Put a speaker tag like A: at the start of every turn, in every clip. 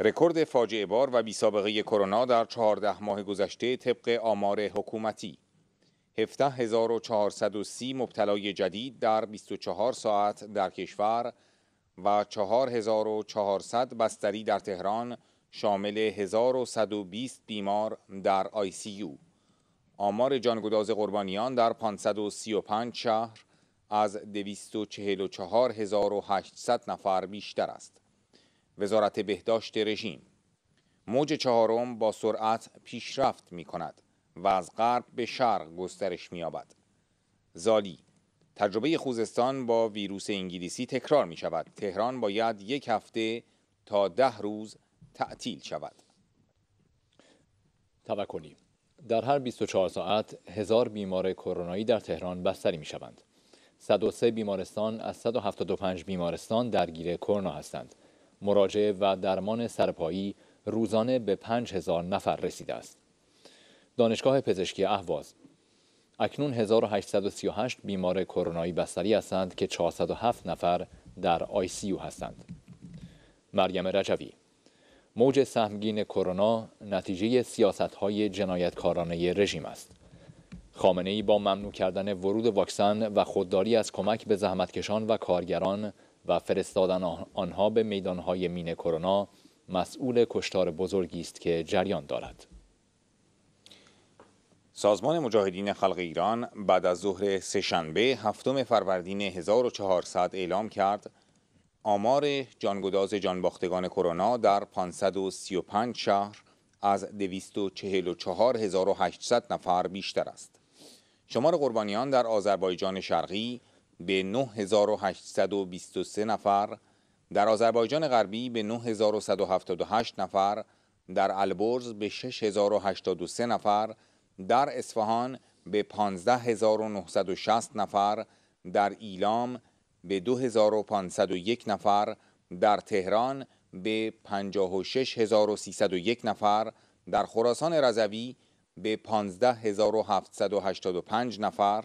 A: رکورد فاجعه بار و بی سابقه کرونا در 14 ماه گذشته طبق آمار حکومتی 17430 مبتلای جدید در 24 ساعت در کشور و 4400 بستری در تهران شامل 1120 بیمار در آی سی یو. آمار جانگداز قربانیان در 535 شهر از 244800 نفر بیشتر است. وزارت بهداشت رژیم موج چهارم با سرعت پیشرفت می کند و از غرب به شرق گسترش می آبد زالی تجربه خوزستان با ویروس انگلیسی تکرار می شود. تهران باید یک هفته تا ده روز تعطیل شود.
B: توکلی در هر 24 ساعت هزار بیمار کرونایی در تهران بستری می شوند. 103 بیمارستان از 175 بیمارستان درگیر کرونا هستند. مراجعه و درمان سرپایی روزانه به 5000 نفر رسیده است. دانشگاه پزشکی اهواز اکنون 1838 بیمار کرونایی بستری هستند که 407 نفر در آی سی هستند. مریم رجوی موج سهمگین کرونا نتیجه سیاست های جنایتکارانه رژیم است. خامنه ای با ممنوع کردن ورود واکسن و خودداری از کمک به زحمتکشان و کارگران و فرستادن آنها به میدانهای مین کرونا مسئول کشتار بزرگی است که جریان دارد.
A: سازمان مجاهدین خلق ایران بعد از ظهر سهشنبه هفتم فروردین 1400 اعلام کرد آمار جانگداز جانباختگان کرونا در 535 شهر از 244800 نفر بیشتر است. شمار قربانیان در آذربایجان شرقی به 9823 نفر در آذربایجان غربی به 9178 نفر در البرز به 6083 نفر در اصفهان به 15960 نفر در ایلام به 2501 نفر در تهران به 56301 نفر در خراسان رضوی به 15785 نفر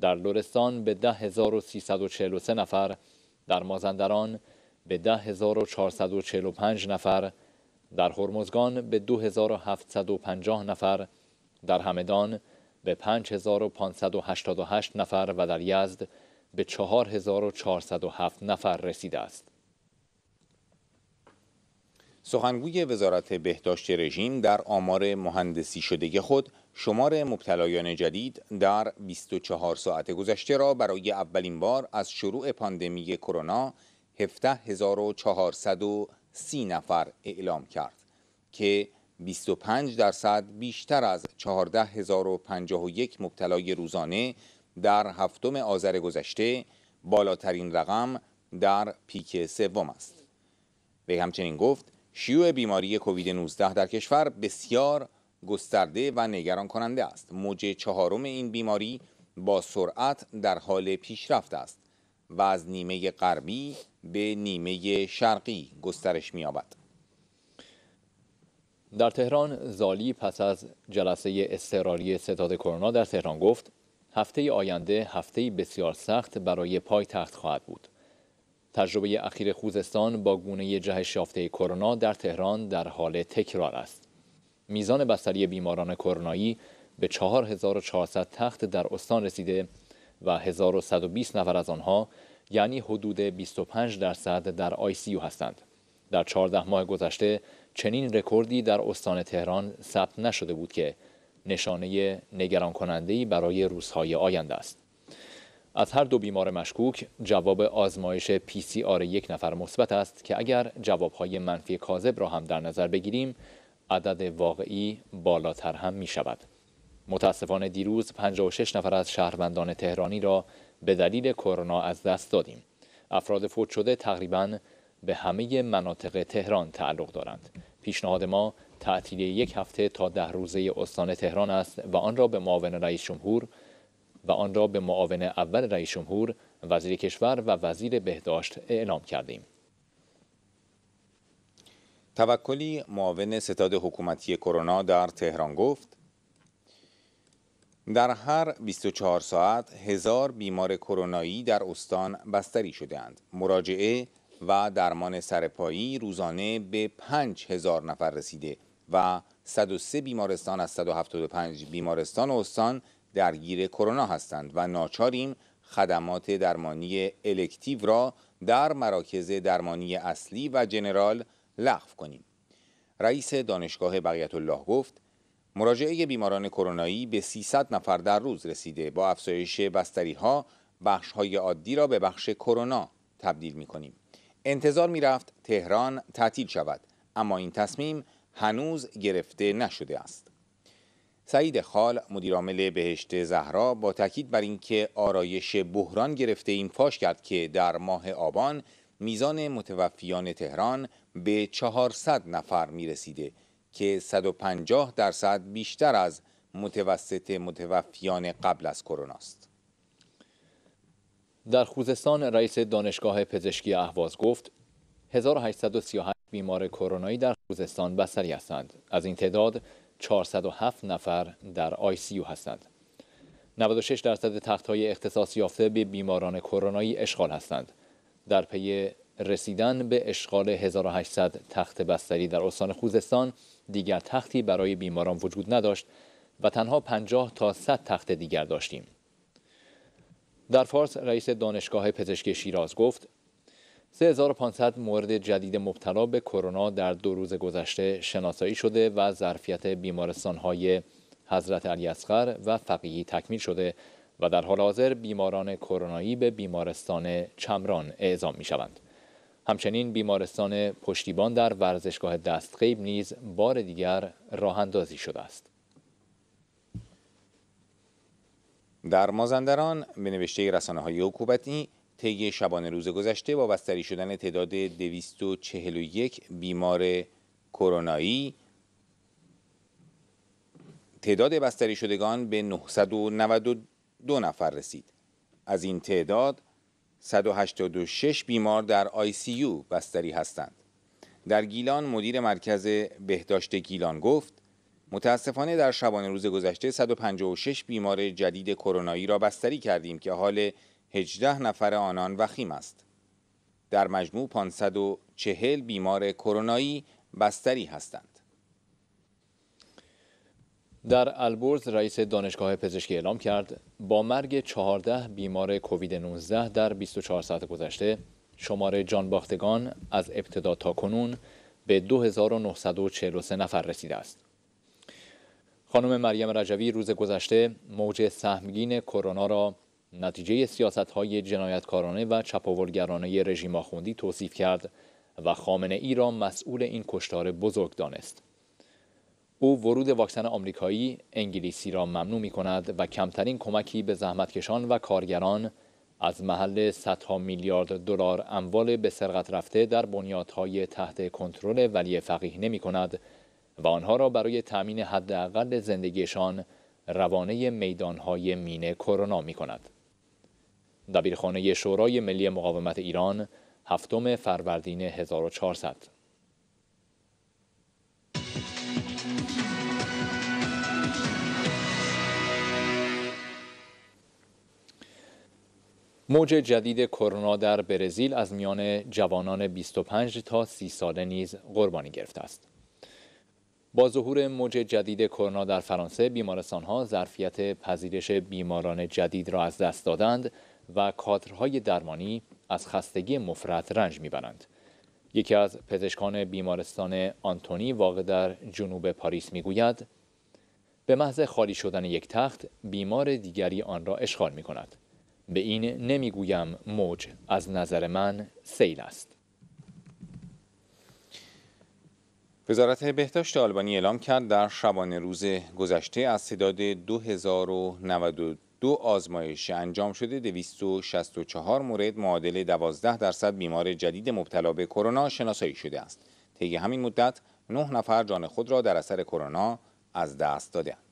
B: در لرستان به 10343 نفر، در مازندران به 10445 نفر، در هرمزگان به 2750 نفر، در همدان به 5588 نفر و در یزد به 4407 نفر رسیده است.
A: سخنگوی وزارت بهداشت رژیم در آمار مهندسی شده خود شمار مبتلایان جدید در 24 ساعت گذشته را برای اولین بار از شروع پاندمی کرونا 17430 نفر اعلام کرد که 25 درصد بیشتر از 14051 مبتلای روزانه در هفتم آذر گذشته بالاترین رقم در پیک سوم است. به همچنین گفت شیوع بیماری کووید 19 در کشور بسیار گسترده و نگران کننده است. موج چهارم این بیماری با سرعت در حال پیشرفت است و از نیمه غربی به نیمه شرقی گسترش می‌یابد. در تهران
B: زالی پس از جلسه اضطراری ستاد کرونا در تهران گفت هفته آینده هفته بسیار سخت برای پای تخت خواهد بود. تجربه اخیر خوزستان با گونه جهش یافته کرونا در تهران در حال تکرار است. میزان بستری بیماران کرونایی به 4400 تخت در استان رسیده و 1120 نفر از آنها یعنی حدود 25 درصد در آی سی هستند. در 14 ماه گذشته چنین رکوردی در استان تهران ثبت نشده بود که نشانه نگران کننده برای روزهای آینده است. از هر دو بیمار مشکوک جواب آزمایش پی سی آر یک نفر مثبت است که اگر جوابهای منفی کاذب را هم در نظر بگیریم عدد واقعی بالاتر هم می شود. متاسفانه دیروز 56 نفر از شهروندان تهرانی را به دلیل کرونا از دست دادیم. افراد فوت شده تقریبا به همه مناطق تهران تعلق دارند. پیشنهاد ما تعطیلی یک هفته تا ده روزه استان تهران است و آن را به معاون رئیس جمهور و آن را به معاون اول رئیس جمهور وزیر کشور و وزیر بهداشت اعلام کردیم
A: توکلی معاون ستاد حکومتی کرونا در تهران گفت در هر 24 ساعت هزار بیمار کرونایی در استان بستری شدهاند. مراجعه و درمان سرپایی روزانه به 5000 نفر رسیده و 103 بیمارستان از 175 بیمارستان استان درگیر کرونا هستند و ناچاریم خدمات درمانی الکتیو را در مراکز درمانی اصلی و جنرال لغو کنیم. رئیس دانشگاه بقیت الله گفت مراجعه بیماران کرونایی به 300 نفر در روز رسیده با افزایش بستری ها بخش های عادی را به بخش کرونا تبدیل می کنیم. انتظار می رفت تهران تعطیل شود اما این تصمیم هنوز گرفته نشده است. سعید خال مدیرعامل بهشت زهرا با تاکید بر اینکه آرایش بحران گرفته این فاش کرد که در ماه آبان میزان متوفیان تهران به 400 نفر می که 150 درصد بیشتر از متوسط متوفیان قبل از کرونا است. در
B: خوزستان رئیس دانشگاه
A: پزشکی اهواز
B: گفت 1838 بیمار کرونایی در خوزستان بستری هستند. از این تعداد 407 نفر در آی سی او هستند. 96 درصد تخت های اختصاص یافته به بیماران کرونایی اشغال هستند. در پی رسیدن به اشغال 1800 تخت بستری در استان خوزستان دیگر تختی برای بیماران وجود نداشت و تنها 50 تا 100 تخت دیگر داشتیم. در فارس رئیس دانشگاه پزشکی شیراز گفت 3500 مورد جدید مبتلا به کرونا در دو روز گذشته شناسایی شده و ظرفیت های حضرت علی اصغر و فقیهی تکمیل شده و در حال حاضر بیماران کرونایی به بیمارستان چمران اعزام می شوند. همچنین بیمارستان پشتیبان در ورزشگاه دستقیب نیز بار دیگر راه
A: اندازی شده است. در مازندران به نوشته رسانه های حکومتی طی شبانه روز گذشته با بستری شدن تعداد 241 بیمار کرونایی تعداد بستری شدگان به 992 نفر رسید از این تعداد 186 بیمار در آی سی یو بستری هستند در گیلان مدیر مرکز بهداشت گیلان گفت متاسفانه در شبانه روز گذشته 156 بیمار جدید کرونایی را بستری کردیم که حال 18 نفر آنان وخیم است. در مجموع 540 بیمار کرونایی بستری هستند. در البرز رئیس دانشگاه پزشکی اعلام کرد با مرگ
B: 14 بیمار کووید 19 در 24 ساعت گذشته شماره جانباختگان از ابتدا تا کنون به 2943 نفر رسیده است. خانم مریم رجوی روز گذشته موج سهمگین کرونا را نتیجه سیاست های جنایتکارانه و چپاولگرانه رژیم آخوندی توصیف کرد و خامنه ای را مسئول این کشتار بزرگ دانست. او ورود واکسن آمریکایی انگلیسی را ممنوع می کند و کمترین کمکی به زحمتکشان و کارگران از محل صدها میلیارد دلار اموال به سرقت رفته در بنیادهای تحت کنترل ولی فقیه نمی کند و آنها را برای تأمین حداقل زندگیشان روانه میدانهای مینه کرونا می دبیرخانه شورای ملی مقاومت ایران هفتم فروردین 1400 موج جدید کرونا در برزیل از میان جوانان 25 تا 30 ساله نیز قربانی گرفته است. با ظهور موج جدید کرونا در فرانسه بیمارستانها ظرفیت پذیرش بیماران جدید را از دست دادند و کادرهای درمانی از خستگی مفرط رنج میبرند. یکی از پزشکان بیمارستان آنتونی واقع در جنوب پاریس میگوید به محض خالی شدن یک تخت بیمار دیگری آن را اشغال می کند. به این نمیگویم موج از نظر من سیل است.
A: وزارت بهداشت آلبانی اعلام کرد در شبانه روز گذشته از تعداد 2092 دو آزمایش انجام شده 264 مورد معادل 12 درصد بیمار جدید مبتلا به کرونا شناسایی شده است. طی همین مدت 9 نفر جان خود را در اثر کرونا از دست دادند.